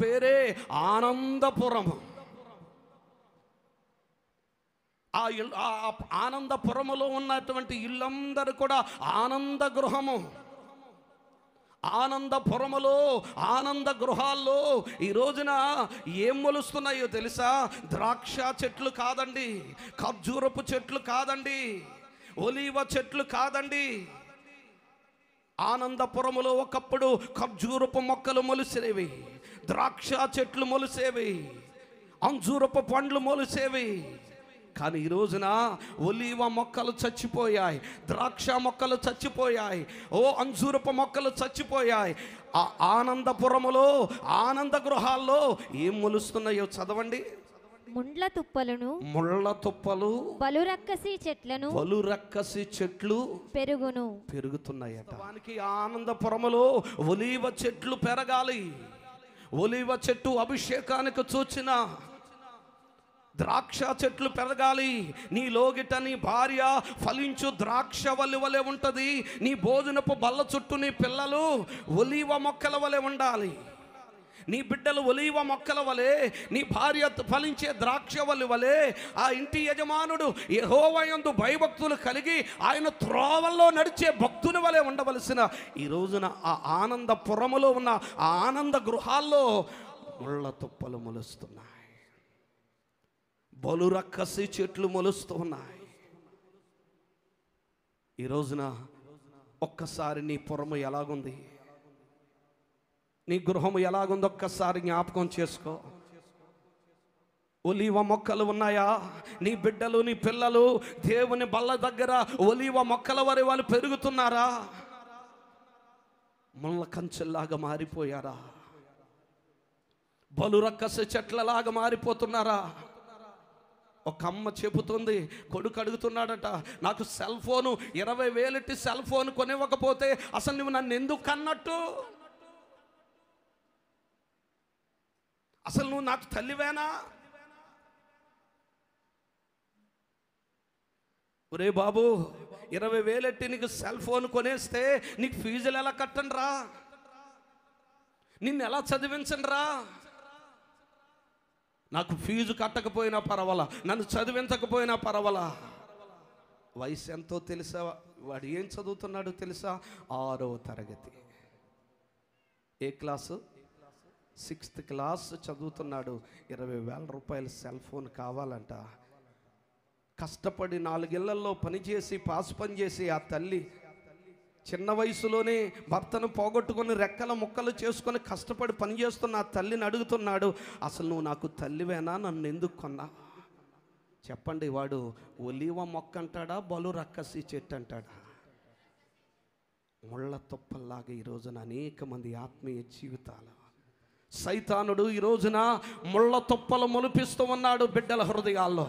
పేరే ఆనందపురము ఆ ఆనందపురములో ఉన్నటువంటి ఇల్లందరూ కూడా ఆనంద గృహము ఆనందపురములో ఆనంద గృహాల్లో ఈ రోజున ఏం మొలుస్తున్నాయో తెలుసా ద్రాక్ష చెట్లు కాదండి ఖర్జూరపు చెట్లు కాదండి ఒలీవ చెట్లు కాదండి ఆనందపురములో ఒకప్పుడు ఖర్జూరపు మొక్కలు మొలిసినవి ద్రాక్ష చెట్లు మొలిసేవి అంజూరప్ప పండ్లు మొలిసేవి కానీ ఈ రోజున ఒలీవ మొక్కలు చచ్చిపోయాయి ద్రాక్ష మొక్కలు చచ్చిపోయాయి ఓ అంజూరప మొక్కలు చచ్చిపోయాయి ఆ ఆనందపురములో ఆనంద గృహాల్లో ఏం మొలుస్తున్నాయో చదవండి ముండ్ల తుప్పలను ముళ్ళ తుప్పలు బలురక్కసి చెట్లను బలురక్కసి చెట్లు పెరుగును పెరుగుతున్నాయట దానికి ఆనందపురములో ఒలీవ చెట్లు పెరగాలి ఒలివ చెట్టు అభిషేకానికి చూచిన ద్రాక్ష చెట్లు పెరగాలి నీ లోగిట నీ భార్య ఫలించు ద్రాక్ష వలి వలె ఉంటుంది నీ భోజనపు బల్ల చుట్టూ నీ పిల్లలు ఒలివ మొక్కల వలె ఉండాలి నీ బిడ్డలు ఒలివ మొక్కల వలె నీ భార్య ఫలించే ద్రాక్ష వలె ఆ ఇంటి యజమానుడు యహోవయందు భయభక్తులు కలిగి ఆయన త్రోవల్లో నడిచే భక్తుని వలె ఉండవలసిన ఈ రోజున ఆ ఆనంద పురములో ఉన్న ఆ ఆనంద గృహాల్లో ముళ్ళ తుప్పలు మొలుస్తున్నాయి బలురక్కసి చెట్లు మొలుస్తూ ఉన్నాయి ఈ రోజున ఒక్కసారి నీ పురము ఎలాగుంది నీ గృహము ఎలాగుందో ఒక్కసారి జ్ఞాపకం చేసుకో ఒలివ మొక్కలు ఉన్నాయా నీ బిడ్డలు నీ పిల్లలు దేవుని బల్ల దగ్గర ఒలివ మొక్కల వారి వాళ్ళు పెరుగుతున్నారా ముళ్ళ కంచెల్లాగా మారిపోయారా బలు రక్కస చెట్లలాగా మారిపోతున్నారా ఒక అమ్మ చెబుతుంది కొడుకు అడుగుతున్నాడట నాకు సెల్ ఫోను ఇరవై వేలుటి సెల్ ఫోన్ కొనివ్వకపోతే అసలు నువ్వు నన్ను ఎందుకు కన్నట్టు అసలు నువ్వు నాకు తల్లివేనా ఒరే బాబు ఇరవై వేలెట్టి నీకు సెల్ ఫోన్ కొనేస్తే నీకు ఫీజులు ఎలా కట్టండి రా నిన్ను ఎలా చదివించండి రా నాకు ఫీజు కట్టకపోయినా పర్వాలా నన్ను చదివించకపోయినా పర్వాలా వయసు ఎంతో తెలుసా వాడు ఏం చదువుతున్నాడు తెలుసా ఆరో తరగతి ఏ క్లాసు సిక్స్త్ క్లాస్ చదువుతున్నాడు ఇరవై వేల రూపాయల సెల్ ఫోన్ కావాలంట కష్టపడి నాలుగేళ్లలో పనిచేసి పాస్ పనిచేసి ఆ తల్లి చిన్న వయసులోనే భర్తను పోగొట్టుకొని రెక్కల ముక్కలు చేసుకొని కష్టపడి పనిచేస్తున్న ఆ తల్లిని అడుగుతున్నాడు అసలు నువ్వు నాకు తల్లివేనా నన్ను ఎందుకు కొన్నా చెప్పండి వాడు ఒలీవ మొక్క అంటాడా బలు రక్కసి చెట్టు అంటాడా ముళ్ళ తొప్పల్లాగా ఈరోజున అనేక మంది ఆత్మీయ జీవితాలు సైతానుడు ఈ రోజున ముళ్ళ తుప్పలు మొలిపిస్తూ ఉన్నాడు బిడ్డల హృదయాల్లో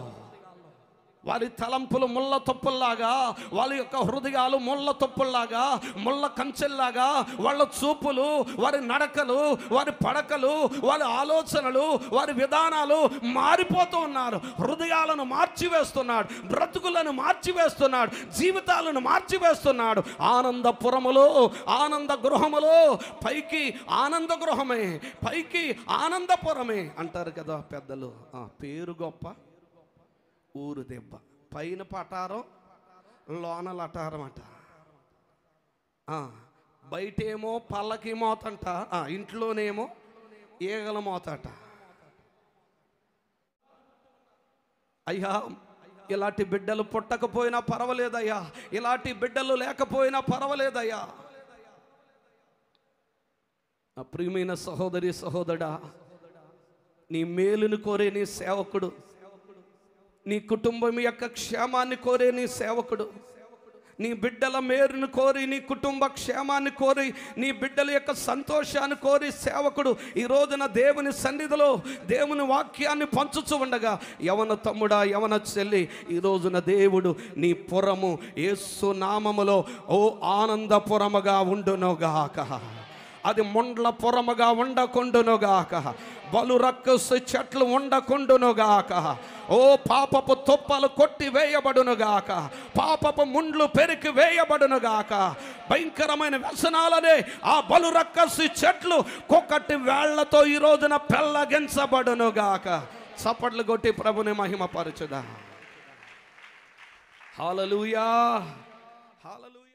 వారి తలంపులు ముళ్ళ తొప్పుల్లాగా వాళ్ళ యొక్క హృదయాలు ముళ్ళ తొప్పుల్లాగా ముళ్ళ కంచెల్లాగా వాళ్ళ చూపులు వారి నడకలు వారి పడకలు వారి ఆలోచనలు వారి విధానాలు మారిపోతూ ఉన్నారు హృదయాలను మార్చివేస్తున్నాడు బ్రతుకులను మార్చివేస్తున్నాడు జీవితాలను మార్చివేస్తున్నాడు ఆనందపురములు ఆనంద గృహములో పైకి ఆనంద గృహమే పైకి ఆనందపురమే అంటారు కదా పెద్దలు పేరు గొప్ప ఊరు దెబ్బ పైన పటారం లోన లటారం అట బయటేమో పల్లకి మోతంట ఇంట్లోనేమో ఈగల మోతాట అయ్యా ఇలాంటి బిడ్డలు పుట్టకపోయినా పర్వాలేదయ్యా ఇలాంటి బిడ్డలు లేకపోయినా పర్వాలేదయ్యా నా ప్రియమైన సహోదరి సహోదరా నీ మేలును కోరే నీ సేవకుడు నీ కుటుంబం యొక్క క్షేమాన్ని కోరే నీ సేవకుడు నీ బిడ్డల మేరును కోరి నీ కుటుంబ క్షేమాన్ని కోరి నీ బిడ్డల యొక్క సంతోషాన్ని కోరి సేవకుడు ఈ రోజున దేవుని సన్నిధిలో దేవుని వాక్యాన్ని పంచుచు ఉండగా యవన తమ్ముడా యవన చెల్లి ఈ రోజున దేవుడు నీ పురము యేసు నామములో ఓ ఆనందపురముగా ఉండునోగాక అది మొండ్ల పొరముగా ఉండకుండునుగాక వలు రక్కసు చెట్లు ఉండకుండునుగాక ఓ పాపపు తుప్పలు కొట్టి వేయబడునుగాక పాపపు ముండ్లు పెరికి వేయబడునుగాక భయంకరమైన వ్యసనాలనే ఆ బలు రక్కసు చెట్లు కొక్కటి వేళ్లతో ఈ రోజున పెళ్ళగించబడునుగాక చప్పట్లు కొట్టి ప్రభుని మహిమపరచుదా హాలలుయా హాలలుయా